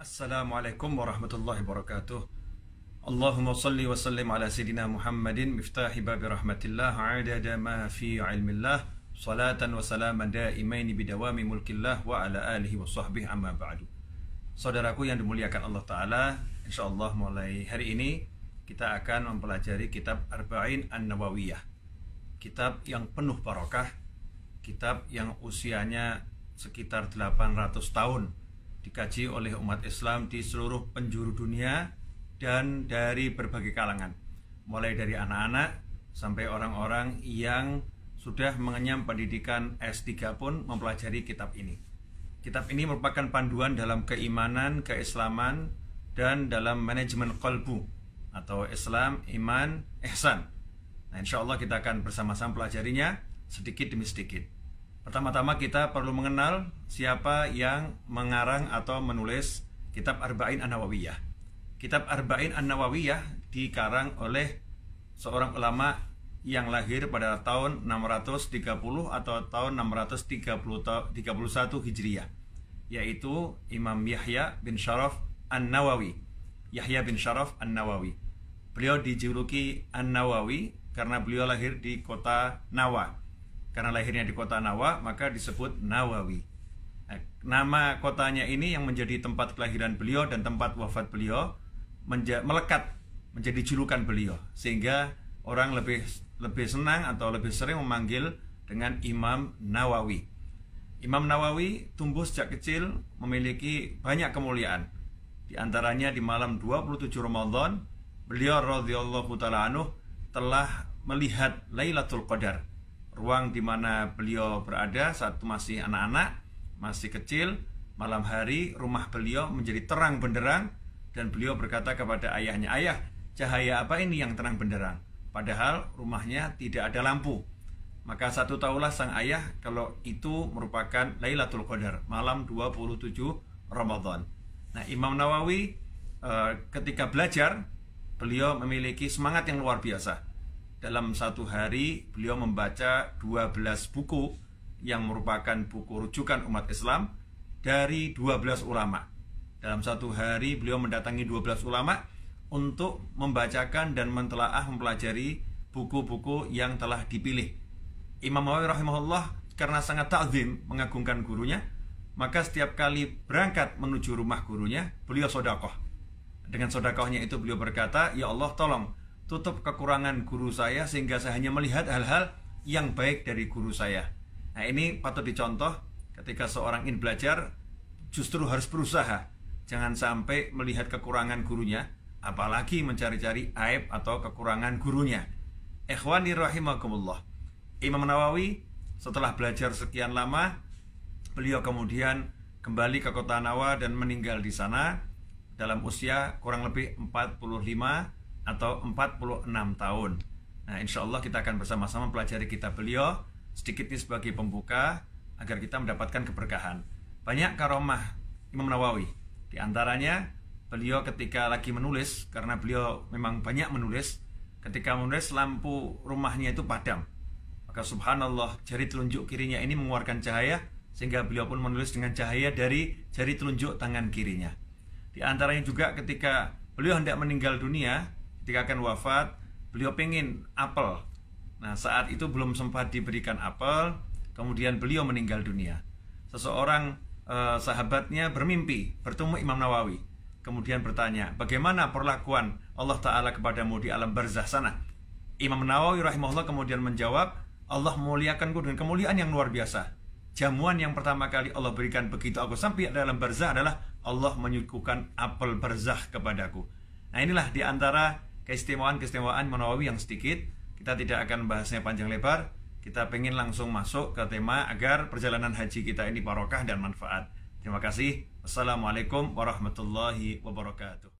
Assalamualaikum warahmatullahi wabarakatuh. Allahumma salli wa sallim ala Sayyidina Muhammadin miftah babi rahmatillah adada ma fi ilmillah salatan wa salaman daimaini bidawami mulkillah wa ala alihi wa sahbihi amma ba'du. Saudaraku yang dimuliakan Allah Ta'ala, insyaAllah mulai hari ini kita akan mempelajari kitab Arba'in An-Nawawiyah. Kitab yang penuh barokah, kitab yang usianya sekitar 800 tahun dikaji oleh umat Islam di seluruh penjuru dunia dan dari berbagai kalangan, mulai dari anak-anak sampai orang-orang yang sudah mengenyam pendidikan S3 pun mempelajari kitab ini. Kitab ini merupakan panduan dalam keimanan, keislaman, dan dalam manajemen kolbu atau Islam, Iman, Ihsan. Nah, insya Allah kita akan bersama-sama pelajarinya sedikit demi sedikit. Pertama-tama kita perlu mengenal siapa yang mengarang atau menulis kitab Arba'in An-Nawawiyah. Kitab Arba'in An-Nawawiyah dikarang oleh seorang ulama yang lahir pada tahun 630 atau tahun 631 Hijriah, yaitu Imam Yahya bin Sharaf An-Nawawi. Yahya bin Sharaf An-Nawawi. Beliau dijuluki An-Nawawi karena beliau lahir di kota Nawa, karena lahirnya di kota Nawa, maka disebut Nawawi. Eh, nama kotanya ini yang menjadi tempat kelahiran beliau dan tempat wafat beliau melekat menjadi julukan beliau sehingga orang lebih lebih senang atau lebih sering memanggil dengan Imam Nawawi. Imam Nawawi tumbuh sejak kecil memiliki banyak kemuliaan. Di antaranya di malam 27 Ramadan, beliau radhiyallahu taala anhu telah melihat Lailatul Qadar ruang di mana beliau berada saat masih anak-anak, masih kecil, malam hari rumah beliau menjadi terang benderang dan beliau berkata kepada ayahnya, "Ayah, cahaya apa ini yang terang benderang?" Padahal rumahnya tidak ada lampu. Maka satu tahulah sang ayah kalau itu merupakan Lailatul Qadar, malam 27 Ramadan. Nah, Imam Nawawi eh, ketika belajar, beliau memiliki semangat yang luar biasa dalam satu hari beliau membaca 12 buku yang merupakan buku rujukan umat Islam dari 12 ulama. Dalam satu hari beliau mendatangi 12 ulama untuk membacakan dan mentelaah mempelajari buku-buku yang telah dipilih. Imam Nawawi rahimahullah karena sangat ta'zim mengagungkan gurunya, maka setiap kali berangkat menuju rumah gurunya, beliau sodakoh. Dengan sodakohnya itu beliau berkata, Ya Allah tolong tutup kekurangan guru saya sehingga saya hanya melihat hal-hal yang baik dari guru saya. Nah, ini patut dicontoh ketika seorang ingin belajar justru harus berusaha. Jangan sampai melihat kekurangan gurunya, apalagi mencari-cari aib atau kekurangan gurunya. Ikhwani rahimakumullah. Imam Nawawi setelah belajar sekian lama, beliau kemudian kembali ke kota Nawa dan meninggal di sana dalam usia kurang lebih 45 atau 46 tahun. Nah, insya Allah kita akan bersama-sama pelajari kitab beliau sedikit ini sebagai pembuka agar kita mendapatkan keberkahan. Banyak karomah Imam Nawawi. Di antaranya beliau ketika lagi menulis karena beliau memang banyak menulis, ketika menulis lampu rumahnya itu padam. Maka subhanallah jari telunjuk kirinya ini mengeluarkan cahaya sehingga beliau pun menulis dengan cahaya dari jari telunjuk tangan kirinya. Di antaranya juga ketika beliau hendak meninggal dunia, ketika akan wafat beliau pengen apel nah saat itu belum sempat diberikan apel kemudian beliau meninggal dunia seseorang eh, sahabatnya bermimpi bertemu Imam Nawawi kemudian bertanya bagaimana perlakuan Allah Ta'ala kepadamu di alam barzah sana Imam Nawawi rahimahullah kemudian menjawab Allah ku dengan kemuliaan yang luar biasa jamuan yang pertama kali Allah berikan begitu aku sampai dalam berzah adalah Allah menyuguhkan apel barzah kepadaku nah inilah diantara keistimewaan-keistimewaan Munawawi yang sedikit. Kita tidak akan bahasnya panjang lebar. Kita pengen langsung masuk ke tema agar perjalanan haji kita ini barokah dan manfaat. Terima kasih. assalamualaikum warahmatullahi wabarakatuh.